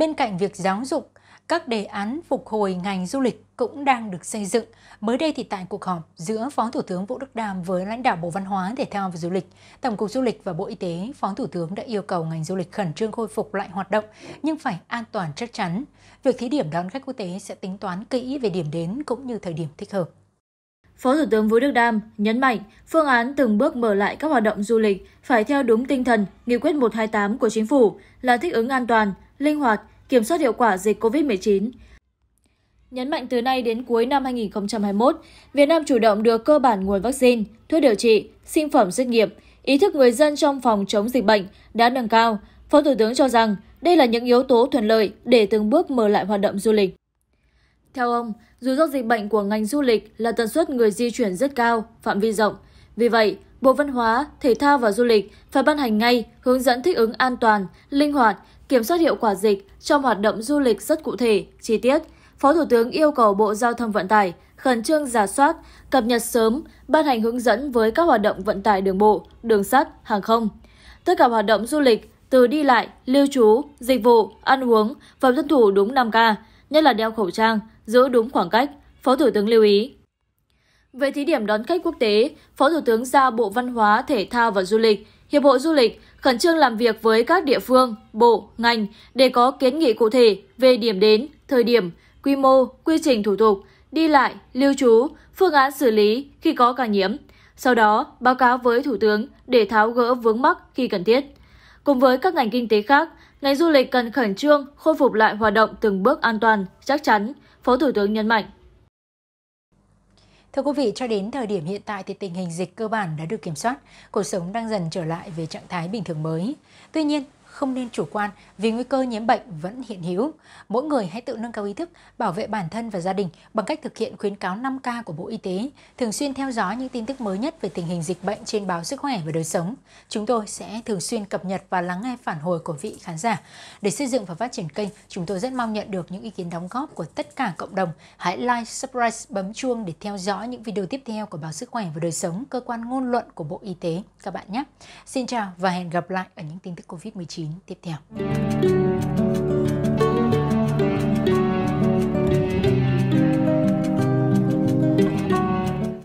Bên cạnh việc giáo dục, các đề án phục hồi ngành du lịch cũng đang được xây dựng. Mới đây thì tại cuộc họp giữa Phó Thủ tướng Vũ Đức Đam với lãnh đạo Bộ Văn hóa, Thể thao và Du lịch, Tổng cục Du lịch và Bộ Y tế, Phó Thủ tướng đã yêu cầu ngành du lịch khẩn trương khôi phục lại hoạt động nhưng phải an toàn chắc chắn. Việc thí điểm đón khách quốc tế sẽ tính toán kỹ về điểm đến cũng như thời điểm thích hợp. Phó Thủ tướng Vũ Đức Đam nhấn mạnh, phương án từng bước mở lại các hoạt động du lịch phải theo đúng tinh thần Nghị quyết 128 của Chính phủ là thích ứng an toàn, linh hoạt, kiểm soát hiệu quả dịch COVID-19. Nhấn mạnh từ nay đến cuối năm 2021, Việt Nam chủ động được cơ bản nguồn vaccine, thuốc điều trị, sinh phẩm xét nghiệm, ý thức người dân trong phòng chống dịch bệnh đã nâng cao. Phó Thủ tướng cho rằng đây là những yếu tố thuận lợi để từng bước mở lại hoạt động du lịch. Theo ông, rủi ro dịch bệnh của ngành du lịch là tần suất người di chuyển rất cao, phạm vi rộng. Vì vậy, Bộ Văn hóa, Thể thao và Du lịch phải ban hành ngay hướng dẫn thích ứng an toàn, linh hoạt, kiểm soát hiệu quả dịch trong hoạt động du lịch rất cụ thể, chi tiết. Phó Thủ tướng yêu cầu Bộ Giao thông Vận tải khẩn trương giả soát, cập nhật sớm, ban hành hướng dẫn với các hoạt động vận tải đường bộ, đường sắt, hàng không. Tất cả hoạt động du lịch từ đi lại, lưu trú, dịch vụ, ăn uống và tuân thủ đúng 5K, nhất là đeo khẩu trang, giữ đúng khoảng cách, Phó Thủ tướng lưu ý về thí điểm đón khách quốc tế phó thủ tướng giao bộ văn hóa thể thao và du lịch hiệp hội du lịch khẩn trương làm việc với các địa phương bộ ngành để có kiến nghị cụ thể về điểm đến thời điểm quy mô quy trình thủ tục đi lại lưu trú phương án xử lý khi có ca nhiễm sau đó báo cáo với thủ tướng để tháo gỡ vướng mắc khi cần thiết cùng với các ngành kinh tế khác ngành du lịch cần khẩn trương khôi phục lại hoạt động từng bước an toàn chắc chắn phó thủ tướng nhấn mạnh Thưa quý vị, cho đến thời điểm hiện tại thì tình hình dịch cơ bản đã được kiểm soát, cuộc sống đang dần trở lại về trạng thái bình thường mới. Tuy nhiên, không nên chủ quan vì nguy cơ nhiễm bệnh vẫn hiện hữu. Mỗi người hãy tự nâng cao ý thức, bảo vệ bản thân và gia đình bằng cách thực hiện khuyến cáo 5K của Bộ Y tế, thường xuyên theo dõi những tin tức mới nhất về tình hình dịch bệnh trên báo Sức khỏe và đời sống. Chúng tôi sẽ thường xuyên cập nhật và lắng nghe phản hồi của vị khán giả. Để xây dựng và phát triển kênh, chúng tôi rất mong nhận được những ý kiến đóng góp của tất cả cộng đồng. Hãy like, subscribe, bấm chuông để theo dõi những video tiếp theo của báo Sức khỏe và đời sống, cơ quan ngôn luận của Bộ Y tế các bạn nhé. Xin chào và hẹn gặp lại ở những tin tức COVID-19 tiếp theo.